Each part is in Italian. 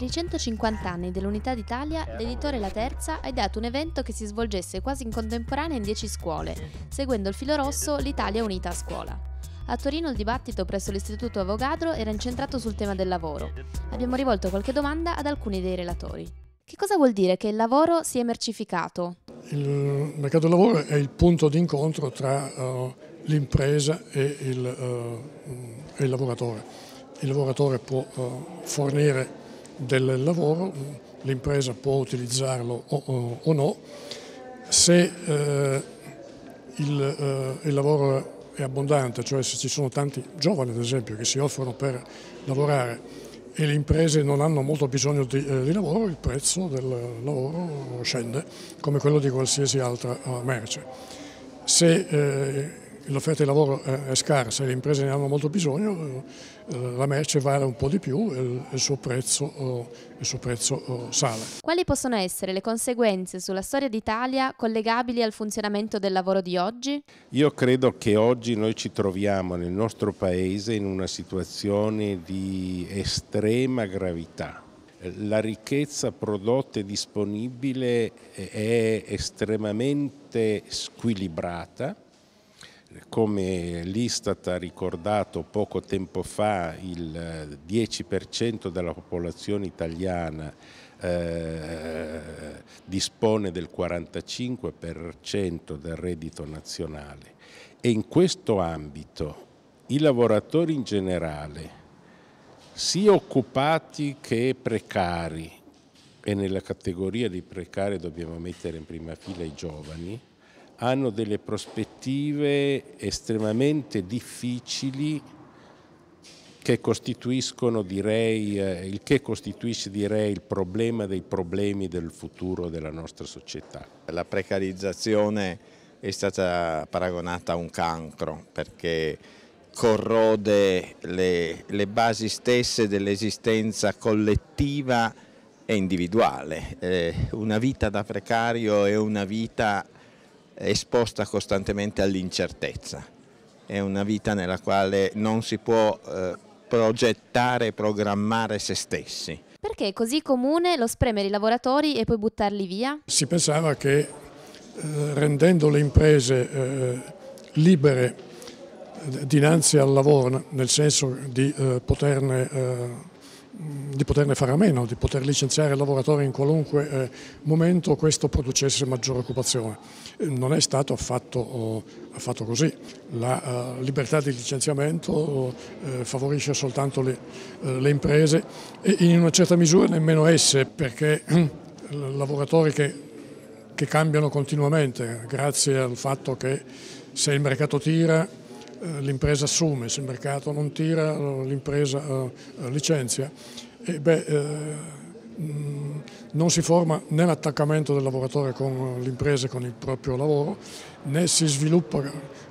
Per i 150 anni dell'Unità d'Italia, l'editore La Terza ha ideato un evento che si svolgesse quasi in contemporanea in 10 scuole, seguendo il filo rosso L'Italia unita a scuola. A Torino il dibattito presso l'Istituto Avogadro era incentrato sul tema del lavoro. Abbiamo rivolto qualche domanda ad alcuni dei relatori. Che cosa vuol dire che il lavoro si è mercificato? Il mercato del lavoro è il punto di incontro tra uh, l'impresa e, uh, e il lavoratore. Il lavoratore può uh, fornire del lavoro, l'impresa può utilizzarlo o, o no, se eh, il, eh, il, lavoro è abbondante, cioè se ci sono tanti giovani ad esempio che si offrono per lavorare e le imprese non hanno molto bisogno di, eh, di lavoro, il prezzo del lavoro scende come quello di qualsiasi altra eh, merce. Se, eh, l'offerta di lavoro è scarsa e le imprese ne hanno molto bisogno, eh, eh, la merce vale un po' di più e il suo prezzo, il suo prezzo eh, sale. Quali possono essere le conseguenze sulla storia d'Italia collegabili al funzionamento del lavoro di oggi? Io credo che oggi noi ci troviamo nel nostro Paese in una situazione di estrema gravità la ricchezza prodotta e disponibile è estremamente squilibrata come l'Istat ha ricordato poco tempo fa, il 10% eh, della popolazione italiana eh, dispone del 45% del reddito nazionale e in questo ambito i lavoratori in generale, sia occupati che precari, e nella categoria di precari dobbiamo mettere in prima fila i giovani, hanno delle prospettive estremamente difficili che costituiscono direi, eh, il che costituisce direi il problema dei problemi del futuro della nostra società. La precarizzazione è stata paragonata a un cancro perché corrode le, le basi stesse dell'esistenza collettiva e individuale. Eh, una vita da precario è una vita esposta costantemente all'incertezza. È una vita nella quale non si può eh, progettare e programmare se stessi. Perché è così comune lo spremere i lavoratori e poi buttarli via? Si pensava che eh, rendendo le imprese eh, libere eh, dinanzi al lavoro, nel senso di eh, poterne eh, Mm, di poterne fare a meno, di poter licenziare il lavoratore in qualunque eh, momento questo producesse maggiore occupazione. Eh, non è stato affatto, oh, affatto così. La uh, libertà di licenziamento eh, favorisce soltanto le, eh, le imprese e in una certa misura nemmeno esse perché lavoratori che, che cambiano continuamente grazie al fatto che se il mercato tira eh, l'impresa assume, se il mercato non tira l'impresa eh, eh, licenzia. E beh, non si forma né l'attaccamento del lavoratore con l'impresa e con il proprio lavoro, né si sviluppa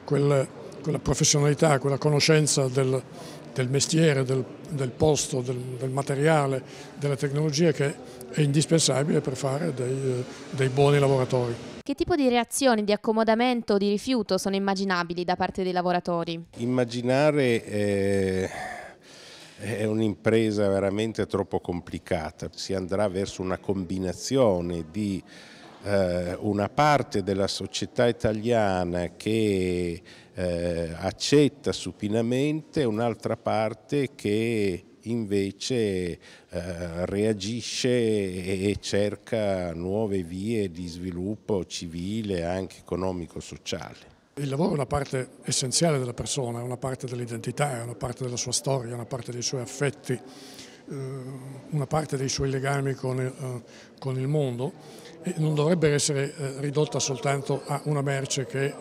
quella, quella professionalità, quella conoscenza del, del mestiere, del, del posto, del, del, materiale, della tecnologia che è indispensabile per fare dei, dei buoni lavoratori che tipo di reazioni di accomodamento o di rifiuto sono immaginabili da parte dei lavoratori? Immaginare... Eh, è un'impresa veramente troppo complicata, si andrà verso una combinazione di eh, una parte della società italiana che eh, accetta supinamente, e un'altra parte che invece eh, reagisce e cerca nuove vie di sviluppo civile, anche economico-sociale. Il lavoro è una parte essenziale della persona, è una parte dell'identità, è una parte della sua storia, è una parte dei suoi affetti, eh, una parte dei suoi legami eh, con il, mondo e non dovrebbe essere ridotta soltanto a una merce che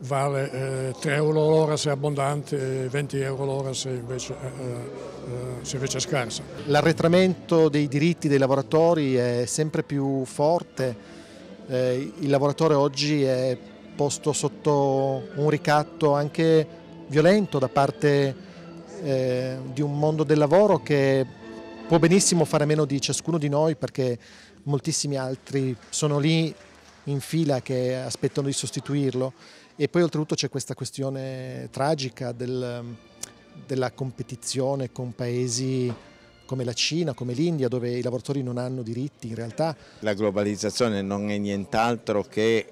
vale eh, 3 euro l'ora se è abbondante e 20 euro l'ora se invece, eh, eh, se invece è scarsa. L'arretramento dei diritti dei lavoratori è sempre più forte, eh, il lavoratore oggi è posto sotto un ricatto anche violento da parte eh, di un mondo del lavoro che può benissimo fare a meno di ciascuno di noi perché moltissimi altri sono lì in fila che aspettano di sostituirlo e poi oltretutto c'è questa questione tragica del, della competizione con paesi come la Cina, come l'India, dove i lavoratori non hanno diritti in realtà. La globalizzazione non è nient'altro che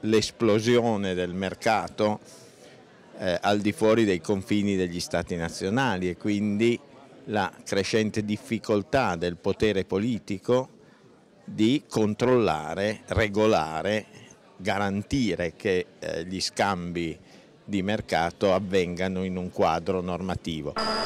l'esplosione del mercato eh, al di fuori dei confini degli stati nazionali e quindi la crescente difficoltà del potere politico di controllare, regolare, garantire che eh, gli scambi di mercato avvengano in un quadro normativo.